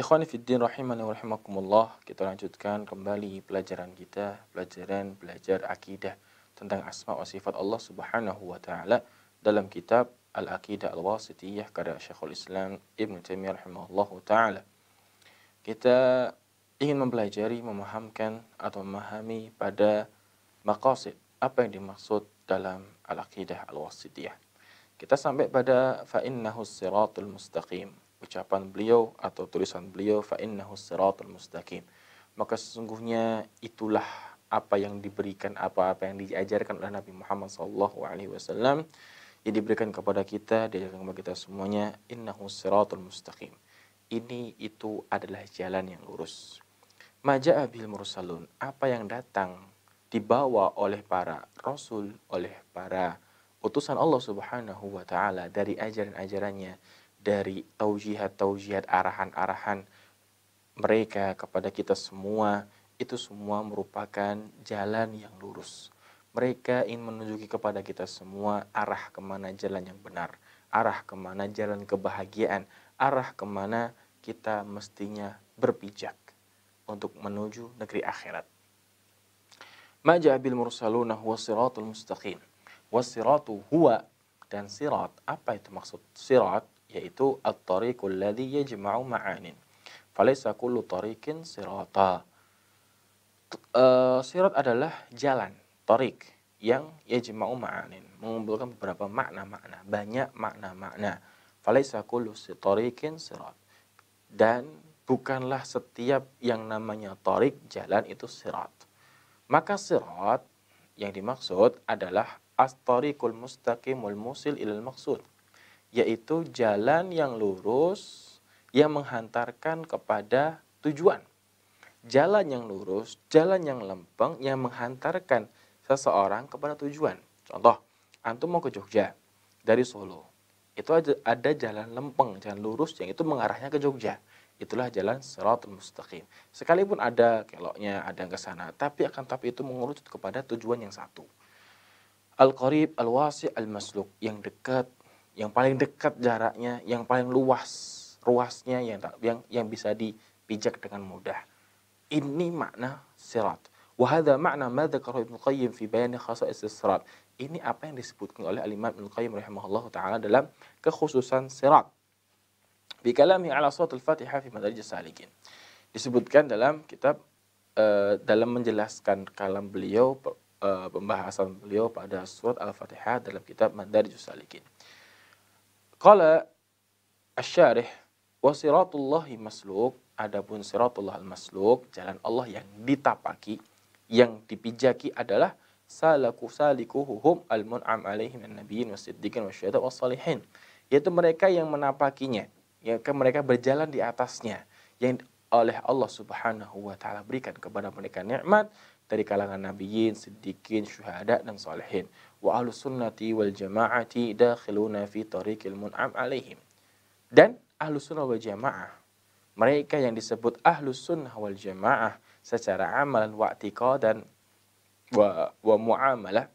Ikhwani Fiddin Rahimani Warahimakumullah Kita lanjutkan kembali pelajaran kita Pelajaran belajar akidah Tentang asma wa sifat Allah Subhanahu wa ta'ala Dalam kitab Al-Aqidah Al-Wasitiyah Karya Syekhul Islam Ibn Taymiyyah Rahimahullah ta'ala Kita ingin mempelajari Memahamkan atau memahami Pada maqasid Apa yang dimaksud dalam Al-Aqidah Al-Wasitiyah Kita sampai pada Fa'innahu siratul mustaqim ucapan beliau atau tulisan beliau fa innahu siratal mustaqim maka sesungguhnya itulah apa yang diberikan apa-apa yang diajarkan oleh Nabi Muhammad SAW yang diberikan kepada kita diajarkan kepada kita semuanya innahu siratal mustaqim ini itu adalah jalan yang lurus maja'a Abil mursalun apa yang datang dibawa oleh para rasul oleh para utusan Allah Subhanahu wa taala dari ajaran-ajarannya dari taujihat-taujihat arahan-arahan mereka kepada kita semua itu semua merupakan jalan yang lurus. Mereka ingin menunjuki kepada kita semua arah kemana jalan yang benar, arah kemana jalan kebahagiaan, arah kemana kita mestinya berpijak untuk menuju negeri akhirat. Majabil mursaluna huwa siratul mustaqim. Wasiratu huwa dan sirat. Apa itu maksud sirat? yaitu at-tariqul ladzi yajma'u ma'anin. Falaisa kullu tariqin sirata. Eh, sirat adalah jalan, tariq yang yajma'u ma'anin, mengumpulkan beberapa makna-makna, banyak makna-makna. Falaisa kullu tariqin sirat. Dan bukanlah setiap yang namanya tariq jalan itu sirat. Maka sirat yang dimaksud adalah as-tariqul mustaqimul musil ilal maqsud yaitu jalan yang lurus yang menghantarkan kepada tujuan. Jalan yang lurus, jalan yang lempeng yang menghantarkan seseorang kepada tujuan. Contoh, antum mau ke Jogja dari Solo. Itu ada, jalan lempeng, jalan lurus yang itu mengarahnya ke Jogja. Itulah jalan siratul mustaqim. Sekalipun ada keloknya, ada yang ke sana, tapi akan tapi itu mengurut kepada tujuan yang satu. Al-qarib, al-wasi, al-masluk, yang dekat, yang paling dekat jaraknya, yang paling luas ruasnya yang yang yang bisa dipijak dengan mudah. Ini makna sirat. Wahada makna madzakar Ibnu Qayyim fi bayan khasa'is sirat. Ini apa yang disebutkan oleh Al-Imam Ibnu Qayyim rahimahullah taala dalam kekhususan sirat. Bikalami ala surat al-Fatihah fi madarij salikin. Disebutkan dalam kitab uh, dalam menjelaskan kalam beliau uh, pembahasan beliau pada surat Al-Fatihah dalam kitab Madarij Salikin. Qala asyarih wa siratullahi masluk adapun siratullah al-masluk jalan Allah yang ditapaki yang dipijaki adalah salaku salikuhum al-mun'am alaihim an-nabiyyin was-siddiqin wasyhada was-salihin yaitu mereka yang menapakinya yang mereka berjalan di atasnya yang oleh Allah Subhanahu wa taala berikan kepada mereka nikmat dari kalangan nabiyyin, siddiqin, syuhada dan salihin wa ahlus sunnati wal jama'ati dakhiluna fi tariqil mun'am alaihim. Dan ahlus sunnah wal jamaah, mereka yang disebut ahlus sunnah wal jamaah secara amalan wa dan wa, wa muamalah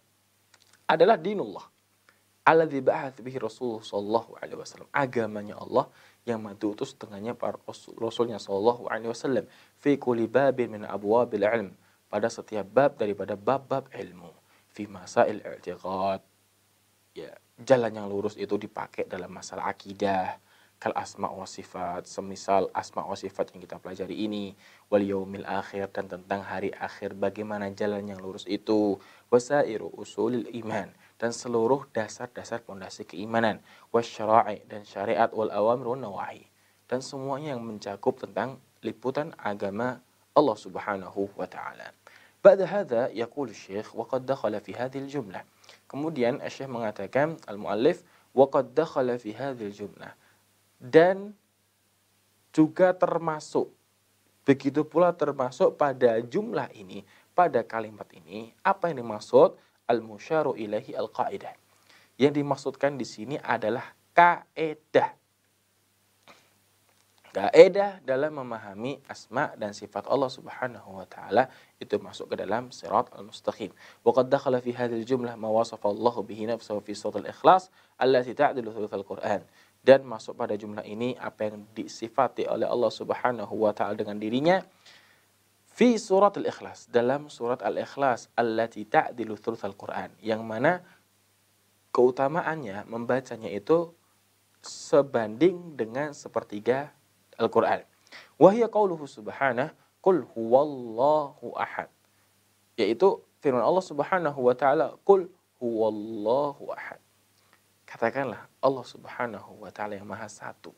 adalah dinullah. Alladzi ba'ath bihi Rasulullah sallallahu alaihi wasallam. Agamanya Allah yang mati utus dengannya para Rasul, Rasulnya sallallahu alaihi wasallam fi kulli babin min abwabil ilm pada setiap bab daripada bab-bab ilmu fi masail i'tiqad ya jalan yang lurus itu dipakai dalam masalah akidah kal asma wa sifat semisal asma wa sifat yang kita pelajari ini wal yaumil akhir dan tentang hari akhir bagaimana jalan yang lurus itu wasairu usulil iman dan seluruh dasar-dasar pondasi keimanan wasyara'i dan syariat wal awamir wan nawahi dan semuanya yang mencakup tentang liputan agama Allah Subhanahu wa taala بعد هذا يقول الشيخ وقد دخل في هذه الجملة kemudian الشيخ mengatakan al-muallif وقد دخل في هذه الجملة dan juga termasuk begitu pula termasuk pada jumlah ini pada kalimat ini apa yang dimaksud al-musyaru ilahi al-qaidah yang dimaksudkan di sini adalah kaidah Kaedah dalam memahami asma dan sifat Allah Subhanahu wa taala itu masuk ke dalam sirat al-mustaqim. Wa qad dakhala fi hadhihi jumlah ma wasafa Allah bihi nafsahu fi surat al-ikhlas allati ta'dilu thulutsal Qur'an. Dan masuk pada jumlah ini apa yang disifati oleh Allah Subhanahu wa taala dengan dirinya fi surat al-ikhlas dalam surat al-ikhlas allati ta'dilu thulutsal Qur'an yang mana keutamaannya membacanya itu sebanding dengan sepertiga Al-Quran. Wahia qawluhu subhanah, Qul huwallahu ahad. Yaitu firman Allah subhanahu wa ta'ala, Qul huwallahu ahad. Katakanlah Allah subhanahu wa ta'ala yang maha satu.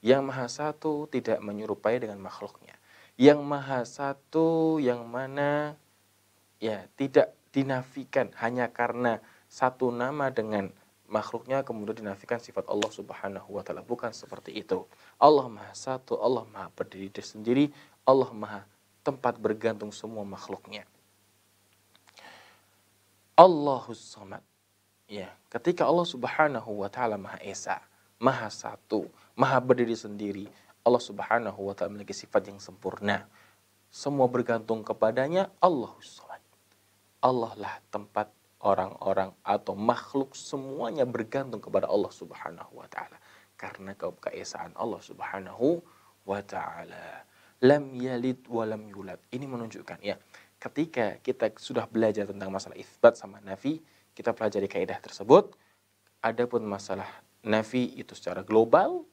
Yang maha satu tidak menyerupai dengan makhluknya. Yang maha satu yang mana ya tidak dinafikan hanya karena satu nama dengan makhluknya kemudian dinafikan sifat Allah Subhanahu wa taala. Bukan seperti itu. Allah Maha Satu, Allah Maha berdiri sendiri, Allah Maha tempat bergantung semua makhluknya. Allahus Samad. Ya, ketika Allah Subhanahu wa taala Maha Esa, Maha Satu, Maha berdiri sendiri, Allah Subhanahu wa taala memiliki sifat yang sempurna. Semua bergantung kepadanya Allahus Samad. Allah lah tempat orang-orang atau makhluk semuanya bergantung kepada Allah Subhanahu wa taala karena keesaan Allah Subhanahu wa taala. Lam yalid wa lam yulad. Ini menunjukkan ya, ketika kita sudah belajar tentang masalah isbat sama nafi, kita pelajari kaidah tersebut. Adapun masalah nafi itu secara global,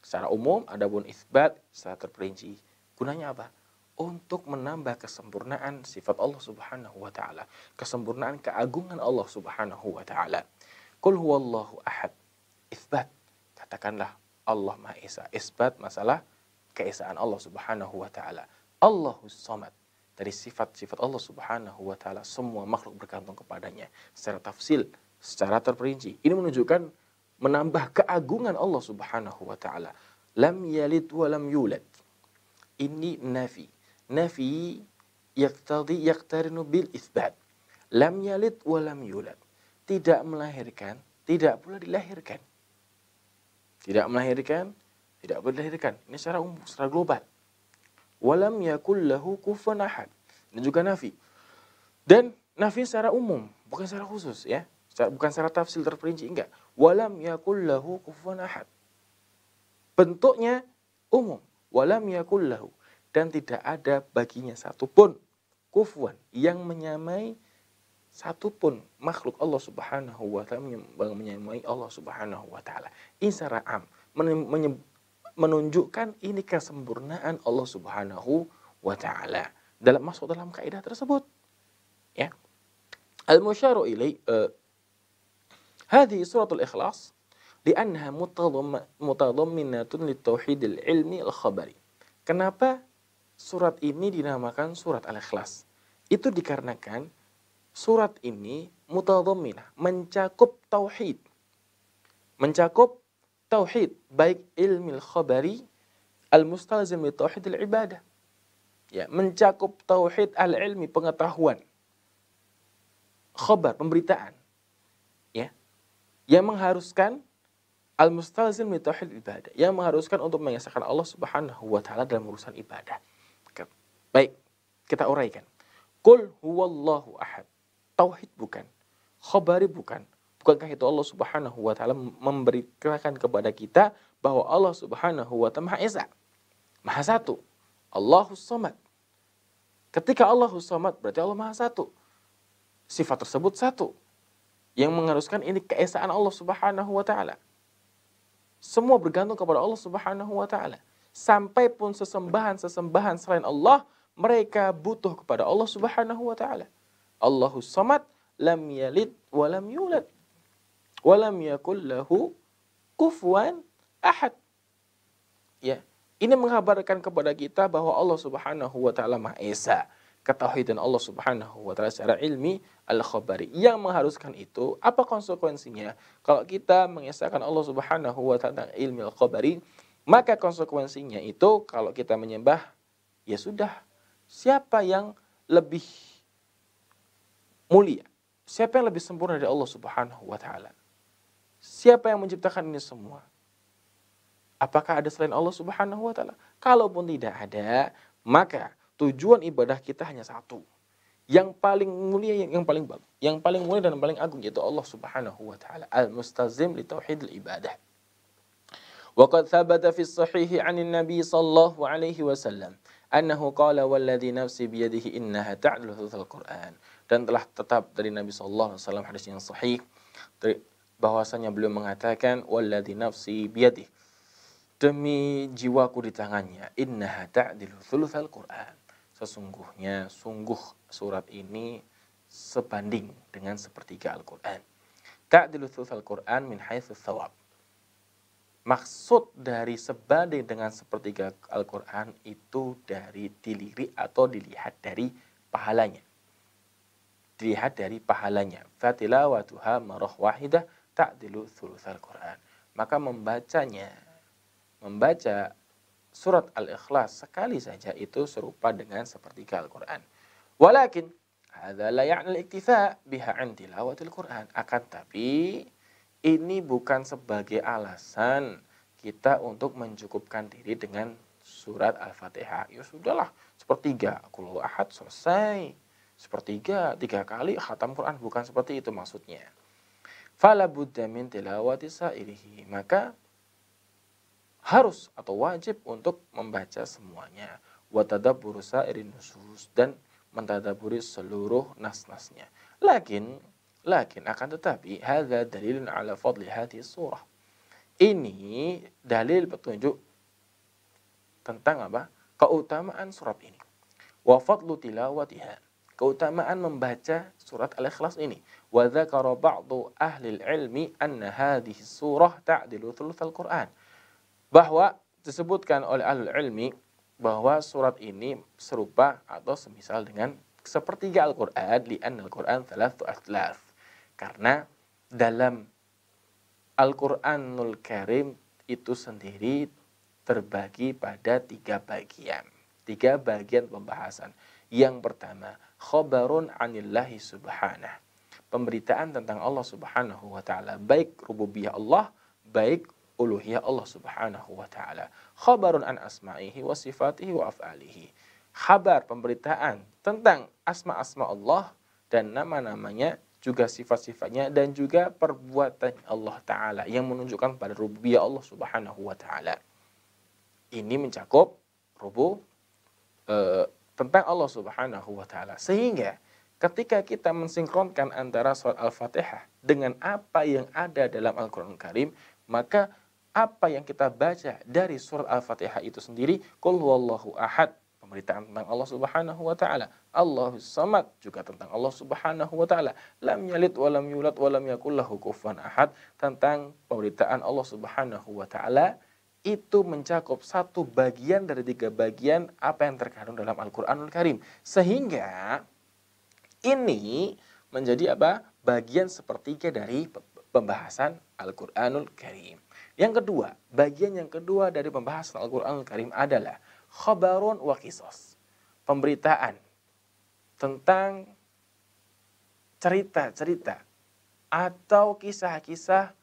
secara umum, adapun isbat secara terperinci. Gunanya apa? untuk menambah kesempurnaan sifat Allah Subhanahu wa taala, kesempurnaan keagungan Allah Subhanahu wa taala. Qul huwallahu ahad. Isbat. Katakanlah Allah Maha Esa. Isbat masalah keesaan Allah Subhanahu wa taala. Allahus Samad. Dari sifat-sifat Allah Subhanahu wa taala semua makhluk bergantung kepadanya secara tafsil, secara terperinci. Ini menunjukkan menambah keagungan Allah Subhanahu wa taala. Lam yalid wa lam yulad. Ini nafi nafi yaktadi yaktarinu bil isbat. Lam yalid wa lam yulad. Tidak melahirkan, tidak pula dilahirkan. Tidak melahirkan, tidak pula dilahirkan. Ini secara umum, secara global. Walam yakul lahu kufuwan ahad. Dan juga nafi. Dan nafi secara umum, bukan secara khusus ya. Bukan secara tafsir terperinci, enggak. Walam yakul lahu kufuwan ahad. Bentuknya umum. Walam yakul lahu dan tidak ada baginya satupun kufuan yang menyamai satupun makhluk Allah Subhanahu wa taala menyamai Allah Subhanahu wa taala. Insara am menunjukkan ini kesempurnaan Allah Subhanahu wa taala dalam masuk dalam kaidah tersebut. Ya. Al-musyaru ilai uh, e, hadhihi suratul ikhlas لأنها متضمنة للتوحيد العلمي الخبري. Kenapa surat ini dinamakan surat Al-Ikhlas. Itu dikarenakan surat ini mutadhamminah, mencakup tauhid. Mencakup tauhid baik ilmu khabari al-mustalzim li tauhid al-ibadah. Ya, mencakup tauhid al-ilmi pengetahuan. Khabar pemberitaan. Ya. Yang mengharuskan al-mustalzim li tauhid ibadah, yang mengharuskan untuk mengesahkan Allah Subhanahu wa taala dalam urusan ibadah. Baik, kita uraikan. Qul huwallahu ahad. Tauhid bukan. Khabari bukan. Bukankah itu Allah Subhanahu wa taala memberitakan kepada kita bahwa Allah Subhanahu wa taala Maha Esa. Maha satu. Allahus Samad. Ketika Allahus Samad berarti Allah Maha satu. Sifat tersebut satu yang mengharuskan ini keesaan Allah Subhanahu wa taala. Semua bergantung kepada Allah Subhanahu wa taala. Sampai pun sesembahan-sesembahan selain Allah mereka butuh kepada Allah Subhanahu wa taala. Allahus samad lam yalid wa lam yulad wa lam yakul lahu kufuwan ahad. Ya, ini mengabarkan kepada kita bahwa Allah Subhanahu wa taala Maha Esa. dan Allah Subhanahu wa taala secara ilmi al-khabari. Yang mengharuskan itu apa konsekuensinya? Kalau kita mengesahkan Allah Subhanahu wa taala ilmi al-khabari, maka konsekuensinya itu kalau kita menyembah ya sudah siapa yang lebih mulia? Siapa yang lebih sempurna dari Allah Subhanahu wa taala? Siapa yang menciptakan ini semua? Apakah ada selain Allah Subhanahu wa taala? Kalaupun tidak ada, maka tujuan ibadah kita hanya satu. Yang paling mulia yang, paling bagus, yang paling mulia dan paling agung yaitu Allah Subhanahu wa taala. Al-mustazim li tauhidil ibadah. Wa qad thabata fi sahih 'an nabi sallallahu alaihi wasallam annahu qala walladhi nafsi biyadihi innaha ta'ludzul Qur'an. Dan telah tetap dari Nabi sallallahu alaihi wasallam hadis yang sahih bahwasanya beliau mengatakan walladhi nafsi biyadihi demi jiwaku di tangannya innaha ta'dilu thuluthal Qur'an. Sesungguhnya sungguh surat ini sebanding dengan sepertiga Al-Qur'an. Ta'dilu thuluthal Qur'an min haitsu thawab maksud dari sebanding dengan sepertiga Al-Quran itu dari dilirik atau dilihat dari pahalanya. Dilihat dari pahalanya. Fatilawatuha maroh wahidah ta'dilu al Quran. Maka membacanya, membaca surat Al-Ikhlas sekali saja itu serupa dengan sepertiga Al-Quran. Walakin, hadha la ya'nil iktifa biha tilawatil Quran. Akan tapi, ini bukan sebagai alasan kita untuk mencukupkan diri dengan surat Al-Fatihah. Ya sudahlah, sepertiga. kulo ahad selesai. Sepertiga, tiga kali khatam Quran. Bukan seperti itu maksudnya. Fala buddha tilawati sa'irihi. Maka harus atau wajib untuk membaca semuanya. Watadabburu sa'irin nusus. Dan mentadaburi seluruh nas-nasnya. Lakin Lakin akan tetapi hadza dalilun ala fadli hadhihi surah. Ini dalil petunjuk tentang apa? Keutamaan surat ini. Wa fadlu tilawatiha. Keutamaan membaca surat Al-Ikhlas ini. Wa dzakara ba'du ahli ilmi anna hadhihi surah ta'dilu thulutsal Qur'an. Bahwa disebutkan oleh ahli ilmi bahwa surat ini serupa atau semisal dengan sepertiga Al-Qur'an anna Al-Qur'an thalathu athlaf. Karena dalam Al-Quranul Karim itu sendiri terbagi pada tiga bagian. Tiga bagian pembahasan. Yang pertama, khobarun anillahi subhanah. Pemberitaan tentang Allah subhanahu wa ta'ala. Baik rububiyah Allah, baik uluhiyah Allah subhanahu wa ta'ala. Khobarun an asma'ihi wa sifatihi wa af'alihi. Khabar pemberitaan tentang asma-asma Allah dan nama-namanya juga sifat-sifatnya dan juga perbuatan Allah Ta'ala yang menunjukkan pada rububiyah Allah Subhanahu wa Ta'ala. Ini mencakup rubu e, tentang Allah Subhanahu wa Ta'ala, sehingga ketika kita mensinkronkan antara surat Al-Fatihah dengan apa yang ada dalam Al-Quran Karim, maka apa yang kita baca dari surat Al-Fatihah itu sendiri, Qul Allahu ahad, pemberitaan tentang Allah Subhanahu wa taala. Allahus Samad juga tentang Allah Subhanahu wa taala. Lam yalid wa lam yulad wa lam yakul lahu kufuwan ahad tentang pemberitaan Allah Subhanahu wa taala itu mencakup satu bagian dari tiga bagian apa yang terkandung dalam Al-Qur'anul Karim. Sehingga ini menjadi apa? bagian sepertiga dari pembahasan Al-Qur'anul Karim. Yang kedua, bagian yang kedua dari pembahasan Al-Qur'anul Karim adalah khabarun wa kisos. Pemberitaan tentang cerita-cerita atau kisah-kisah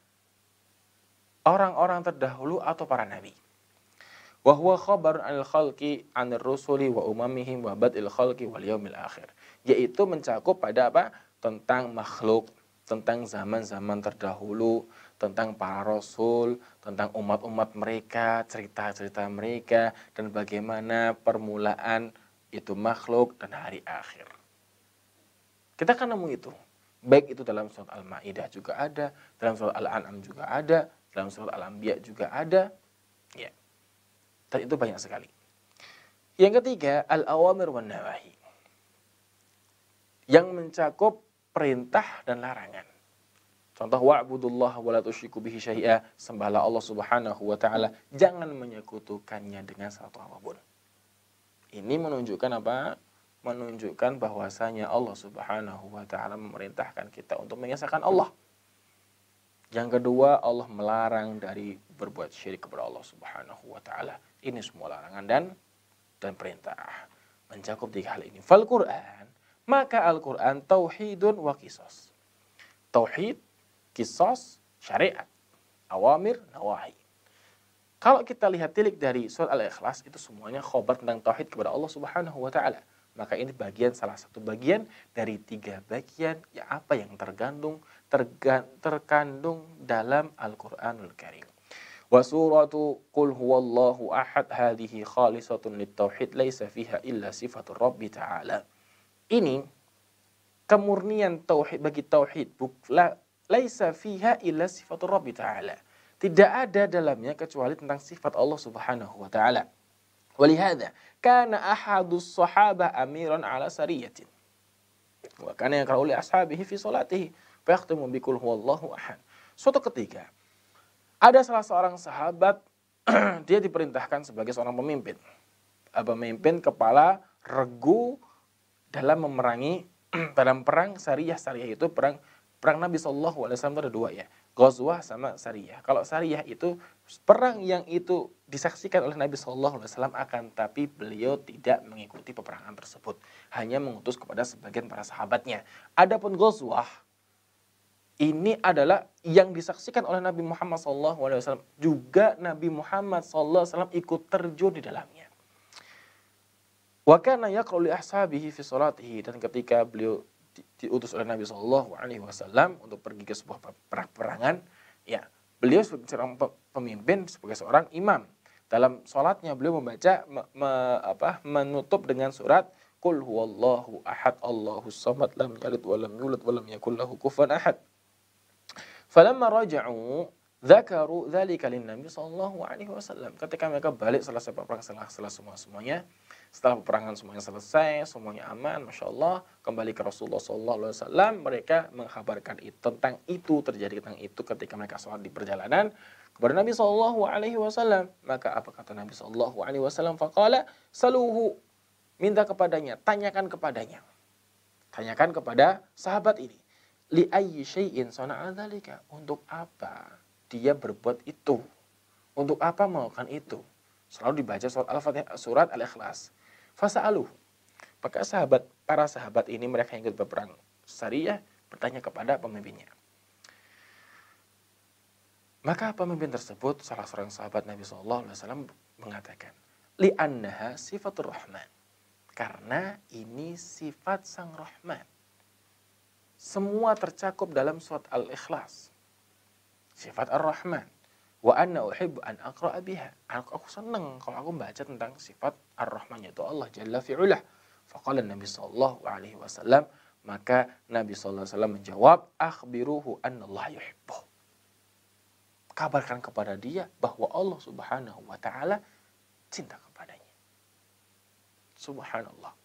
orang-orang terdahulu atau para nabi. Wahwa khabarun anil khalki anil rusuli wa umamihim wa badil khalki wal yaumil akhir. Yaitu mencakup pada apa? Tentang makhluk, tentang zaman-zaman terdahulu, tentang para rasul, tentang umat-umat mereka, cerita-cerita mereka, dan bagaimana permulaan itu makhluk dan hari akhir. Kita akan nemu itu. Baik itu dalam surat Al-Ma'idah juga ada, dalam surat Al-An'am juga ada, dalam surat Al-Anbiya juga ada. Ya. Dan itu banyak sekali. Yang ketiga, Al-Awamir wa Nawahi. Yang mencakup perintah dan larangan Contoh wa'budullah wa la tusyriku bihi syai'a, sembahlah Allah Subhanahu wa taala, jangan menyekutukannya dengan satu apapun. Ini menunjukkan apa? Menunjukkan bahwasanya Allah Subhanahu wa taala memerintahkan kita untuk mengesahkan Allah. Yang kedua, Allah melarang dari berbuat syirik kepada Allah Subhanahu wa taala. Ini semua larangan dan dan perintah. Mencakup tiga hal ini. Fal Quran, maka Al-Quran tauhidun wa kisos. Tauhid kisos syariat, awamir, nawahi. Kalau kita lihat tilik dari surat Al-Ikhlas itu semuanya khobar tentang tauhid kepada Allah Subhanahu wa taala. Maka ini bagian salah satu bagian dari tiga bagian ya apa yang tergantung tergan, terkandung dalam Al-Qur'anul Karim. Wa suratu qul huwallahu ahad hadhihi khalisatun litauhid laisa fiha illa sifatur rabbi ta'ala. Ini kemurnian tauhid bagi tauhid bukla laisa fiha illa sifatur rabbi ta'ala. Tidak ada dalamnya kecuali tentang sifat Allah Subhanahu wa taala. Walihada kana ahadus sahabah amiran ala sariyatin. Wa kana yaqra'u li ashabihi fi salatihi fa yakhtimu bi kul huwallahu ahad. Suatu ketika ada salah seorang sahabat dia diperintahkan sebagai seorang pemimpin. Pemimpin kepala regu dalam memerangi dalam perang syariah syariah itu perang Perang Nabi Shallallahu Alaihi Wasallam ada dua ya, Ghazwah sama Sariyah. Kalau Sariyah itu perang yang itu disaksikan oleh Nabi Shallallahu Alaihi Wasallam akan tapi beliau tidak mengikuti peperangan tersebut, hanya mengutus kepada sebagian para sahabatnya. Adapun Ghazwah ini adalah yang disaksikan oleh Nabi Muhammad SAW juga Nabi Muhammad SAW ikut terjun di dalamnya. Wakana ya ashabihi fi dan ketika beliau diutus oleh Nabi Sallallahu Alaihi Wasallam untuk pergi ke sebuah perang perangan, ya beliau sebagai seorang pemimpin sebagai seorang imam dalam sholatnya beliau membaca me, me, apa, menutup dengan surat kulhu huwallahu ahad Allahu samad lam yalid wa lam yulad wa lam yakul lahu kufuwan ahad. Falamma raja'u dzakaru dzalika lin Nabi sallallahu alaihi wasallam. Ketika mereka balik setelah perang setelah, setelah semua semuanya, setelah peperangan semuanya selesai, semuanya aman, Masya Allah, kembali ke Rasulullah SAW, mereka mengkhabarkan itu, tentang itu, terjadi tentang itu ketika mereka sholat di perjalanan, kepada Nabi saw Alaihi Wasallam maka apa kata Nabi saw Alaihi Wasallam fakala saluhu minta kepadanya tanyakan kepadanya tanyakan kepada sahabat ini li ayyi syai'in dzalika untuk apa dia berbuat itu untuk apa melakukan itu selalu dibaca surat al-fatihah surat al-ikhlas Fasa aluh. Maka sahabat, para sahabat ini mereka yang ikut berperang syariah bertanya kepada pemimpinnya. Maka pemimpin tersebut, salah seorang sahabat Nabi Shallallahu Alaihi Wasallam mengatakan, li'annaha sifatur rahman. Karena ini sifat sang rahman. Semua tercakup dalam surat al-ikhlas. Sifat ar-rahman wa anna uhibbu an aqra'a biha. Aku, aku senang kalau aku baca tentang sifat Ar-Rahman yaitu Allah Jalla fi'ulah. Faqala Nabi sallallahu alaihi wasallam, maka Nabi sallallahu alaihi wasallam menjawab, "Akhbiruhu anna Allah yuhibbu." Kabarkan kepada dia bahwa Allah Subhanahu wa taala cinta kepadanya. Subhanallah.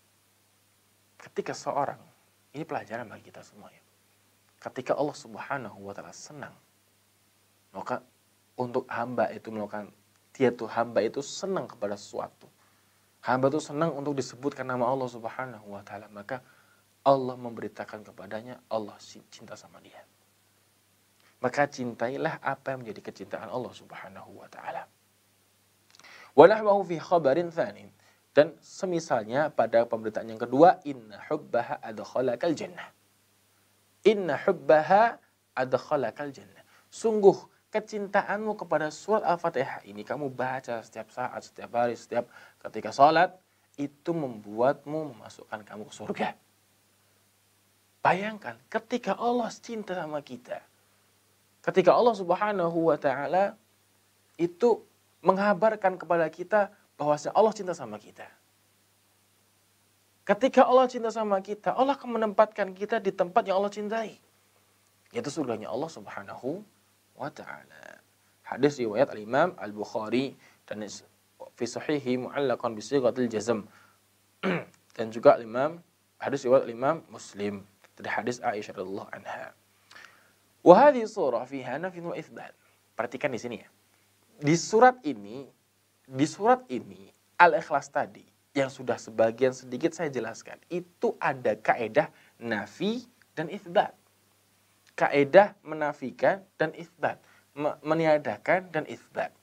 Ketika seorang, ini pelajaran bagi kita semua ya. Ketika Allah Subhanahu wa taala senang, maka untuk hamba itu melakukan dia tuh hamba itu senang kepada sesuatu. Hamba itu senang untuk disebutkan nama Allah Subhanahu wa taala, maka Allah memberitakan kepadanya Allah cinta sama dia. Maka cintailah apa yang menjadi kecintaan Allah Subhanahu wa taala. fi khabarin Dan semisalnya pada pemberitaan yang kedua, inna hubbaha adkhalakal jannah. Inna hubbaha adkhalakal jannah. Sungguh kecintaanmu kepada surat Al-Fatihah ini kamu baca setiap saat, setiap hari, setiap ketika sholat, itu membuatmu memasukkan kamu ke surga. Bayangkan ketika Allah cinta sama kita, ketika Allah subhanahu wa ta'ala itu menghabarkan kepada kita bahwa Allah cinta sama kita. Ketika Allah cinta sama kita, Allah akan menempatkan kita di tempat yang Allah cintai. Yaitu surganya Allah subhanahu wa taala. Hadis riwayat Al-Imam Al-Bukhari dan fi sahihi mu'allaqan bi sighatil jazm. dan juga Imam hadis riwayat Imam Muslim dari hadis Aisyah radhiyallahu anha. Wa hadhihi surah fiha nafin wa itsbat. Perhatikan di sini ya. Di surat ini di surat ini Al-Ikhlas tadi yang sudah sebagian sedikit saya jelaskan itu ada kaedah nafi dan isbat kaidah menafikan dan isbat, meniadakan dan isbat.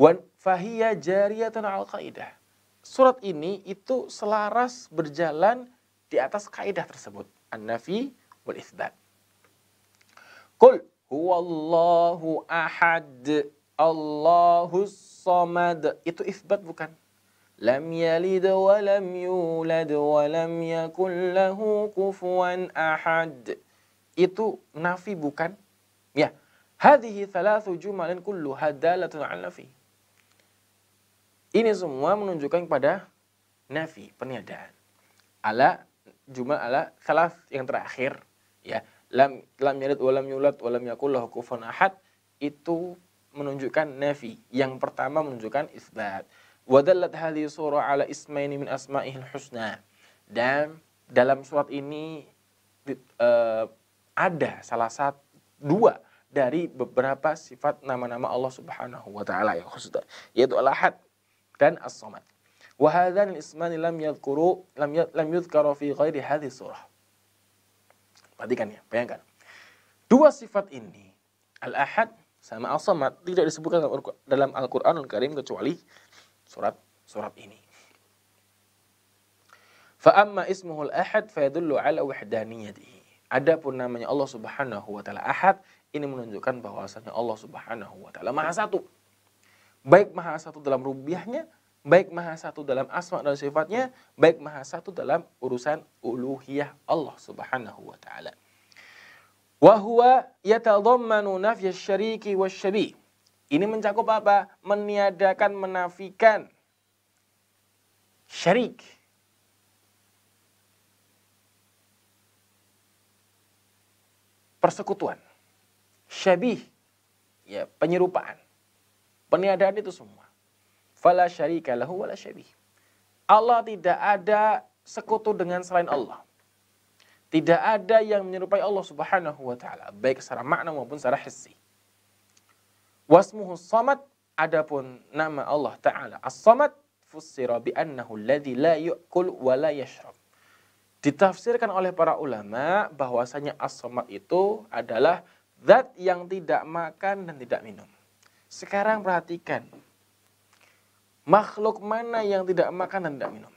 Wan fahiya jariyatan al kaidah. Surat ini itu selaras berjalan di atas kaidah tersebut, an-nafi wal isbat. kul huwallahu ahad Allahus samad. Itu isbat bukan? Lam yalid wa lam yulad wa lam yakul lahu kufuwan ahad itu nafi bukan? Ya. Hadhihi thalathu jumalin kullu hadalatun al nafi. Ini semua menunjukkan pada nafi, peniadaan. Ala jumal ala thalath yang terakhir ya. Lam lam yalid wa lam walam wa lam ahad itu menunjukkan nafi. Yang pertama menunjukkan isbat. Wadallat hadhi surah ala ismaini min asma'ihil husna. Dan dalam surat ini uh, ada salah satu dua dari beberapa sifat nama-nama Allah Subhanahu wa taala ya khusus yaitu Al-Ahad dan As-Samad. Wa hadzan isman lam yadhkuru lam lam yudhkaru fi ghairi hadhihi surah. Perhatikan ya, bayangkan. Dua sifat ini Al-Ahad sama As-Samad tidak disebutkan dalam Al-Qur'anul Karim kecuali surat surat ini. Fa amma ismuhul ahad yadullu ala wahdaniyatihi. Ada pun namanya Allah Subhanahu wa taala Ahad, ini menunjukkan bahwasanya Allah Subhanahu wa taala Maha Satu. Baik Maha Satu dalam rubiahnya, baik Maha Satu dalam asma dan sifatnya, baik Maha Satu dalam urusan uluhiyah Allah Subhanahu wa taala. Wa huwa yatadhammanu nafyasy syariki syabi Ini mencakup apa? Meniadakan, menafikan syarik persekutuan, syabih, ya penyerupaan, peniadaan itu semua. Fala syarika lahu wala syabih. Allah tidak ada sekutu dengan selain Allah. Tidak ada yang menyerupai Allah Subhanahu wa taala, baik secara makna maupun secara hissi. Wasmuhu Samad, adapun nama Allah taala As-Samad fussira bi'annahu alladhi la yu'kul wa la yashrab. Ditafsirkan oleh para ulama bahwasanya as itu adalah zat yang tidak makan dan tidak minum. Sekarang perhatikan. Makhluk mana yang tidak makan dan tidak minum?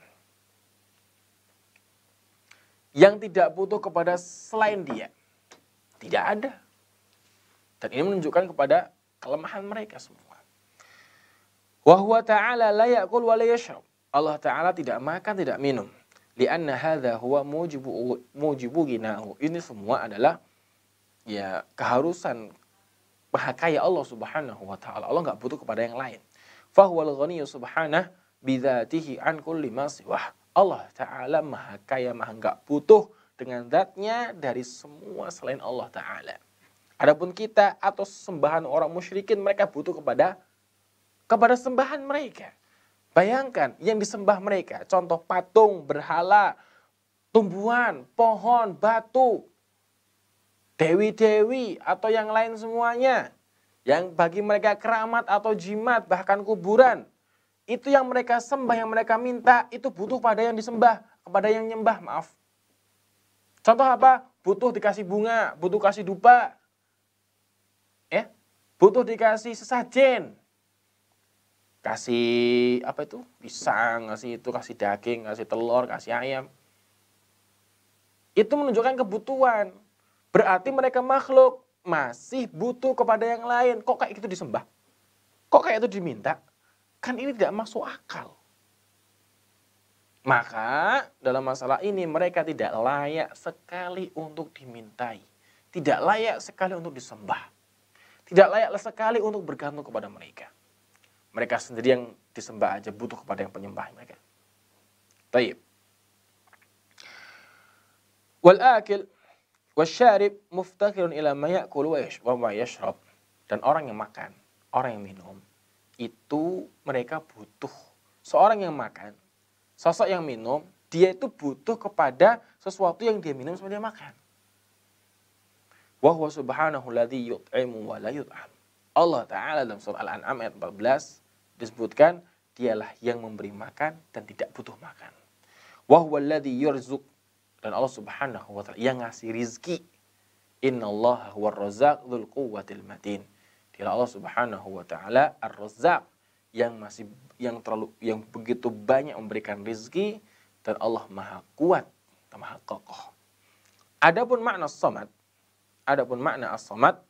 Yang tidak butuh kepada selain dia. Tidak ada. Dan ini menunjukkan kepada kelemahan mereka semua. Wahuwa ta'ala layakul wa Allah Ta'ala tidak makan, tidak minum li'anna hadha huwa mujibu mujibu ginahu. Ini semua adalah ya keharusan maha kaya Allah Subhanahu wa taala. Allah nggak butuh kepada yang lain. al ghaniya subhanah bidhatihi an kulli ma siwah. Allah taala maha kaya, maha nggak butuh dengan zatnya dari semua selain Allah taala. Adapun kita atau sembahan orang musyrikin mereka butuh kepada kepada sembahan mereka. Bayangkan yang disembah mereka, contoh patung, berhala, tumbuhan, pohon, batu, dewi-dewi atau yang lain semuanya. Yang bagi mereka keramat atau jimat, bahkan kuburan. Itu yang mereka sembah, yang mereka minta, itu butuh pada yang disembah, kepada yang nyembah, maaf. Contoh apa? Butuh dikasih bunga, butuh kasih dupa. Ya? Butuh dikasih sesajen, kasih apa itu pisang kasih itu kasih daging kasih telur kasih ayam itu menunjukkan kebutuhan berarti mereka makhluk masih butuh kepada yang lain kok kayak itu disembah kok kayak itu diminta kan ini tidak masuk akal maka dalam masalah ini mereka tidak layak sekali untuk dimintai tidak layak sekali untuk disembah tidak layak sekali untuk bergantung kepada mereka mereka sendiri yang disembah aja butuh kepada yang penyembah mereka. Baik. Wal akil wasyarib muftakirun ila ma ya'kul wa ma yashrab. Dan orang yang makan, orang yang minum itu mereka butuh seorang yang makan, sosok yang minum, dia itu butuh kepada sesuatu yang dia minum sebelum dia makan. Wa huwa subhanahu ladzi yut'imu wa la yut'am. Allah Ta'ala dalam surah Al-An'am ayat 14 disebutkan dialah yang memberi makan dan tidak butuh makan. Wahwaladhi yurzuk dan Allah Subhanahu wa taala yang ngasih rizki. Inna Allah huwa razak dzul quwwatil matin. Dialah Allah Subhanahu wa taala ar-razzaq yang masih yang terlalu yang begitu banyak memberikan rizki dan Allah Maha kuat dan Maha kokoh. Adapun makna samad, adapun makna as-samad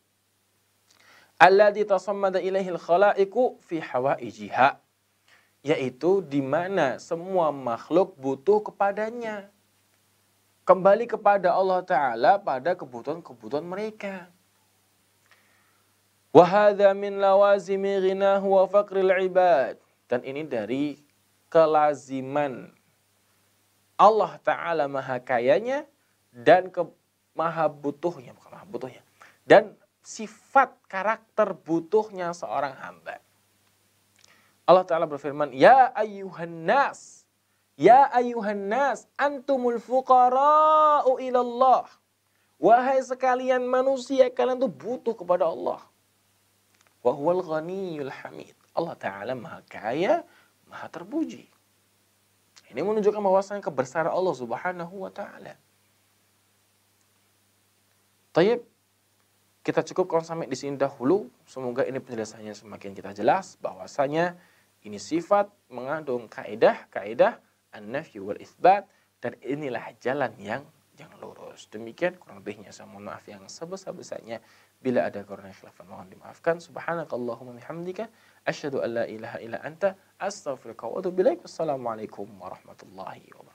alladzi tasammada ilaihil khalaiku fi hawaijiha yaitu di mana semua makhluk butuh kepadanya kembali kepada Allah taala pada kebutuhan-kebutuhan mereka wa hadza min lawazimi ghinahu wa faqril ibad dan ini dari kelaziman Allah taala maha kayanya dan ke, maha butuhnya bukan maha butuhnya dan sifat karakter butuhnya seorang hamba. Allah Ta'ala berfirman, Ya ayuhan nas, Ya ayuhan nas, antumul fuqara'u ilallah. Wahai sekalian manusia, kalian tuh butuh kepada Allah. Wa ghaniyul hamid. Allah Ta'ala maha kaya, maha terpuji. Ini menunjukkan bahwasanya kebesaran Allah Subhanahu wa taala. Tayyib, kita cukup kalau sampai di sini dahulu. Semoga ini penjelasannya semakin kita jelas bahwasanya ini sifat mengandung kaidah kaidah an-nafyu wal isbat dan inilah jalan yang yang lurus. Demikian kurang lebihnya saya mohon maaf yang sebesar-besarnya. Bila ada kurang khilaf mohon dimaafkan. Subhanakallahumma bihamdika asyhadu an la ilaha illa anta astaghfiruka wa atubu ilaik. Wassalamualaikum warahmatullahi wabarakatuh.